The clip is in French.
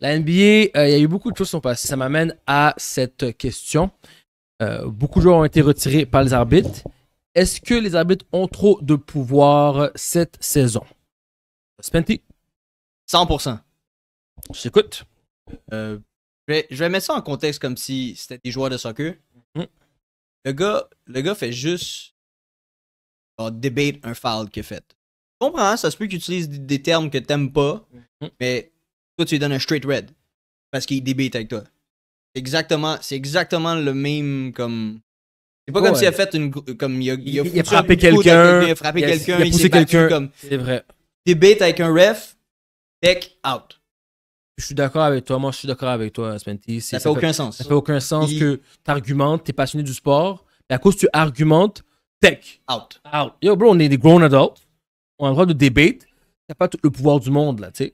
La NBA, euh, il y a eu beaucoup de choses qui sont passées. Ça m'amène à cette question. Euh, beaucoup de joueurs ont été retirés par les arbitres. Est-ce que les arbitres ont trop de pouvoir cette saison? Spenty? 100%. Euh, je je, vais, mettre ça en contexte comme si c'était des joueurs de soccer. Mm. Le, gars, le gars fait juste on un foul qu'il a fait. comprends, hein? ça se peut qu'il utilise des termes que t'aimes pas, mm. mais toi, tu lui donnes un straight red parce qu'il débate avec toi. C'est exactement, c'est exactement le même comme. C'est pas comme s'il a fait une. Comme il a, a, frappé quelqu'un. il a frappé quelqu'un. Il a poussé quelqu'un. C'est vrai. Débate avec un ref, tech, out. Je suis d'accord avec toi. Moi, je suis d'accord avec toi, Spenty. Ça, fait aucun sens. Ça fait aucun sens il... que tu t'es passionné du sport, et à cause que tu argumentes, tech. Out. Out. Yo, bro, on est des grown adults. On a le droit de tu T'as pas tout le pouvoir du monde, là, tu sais.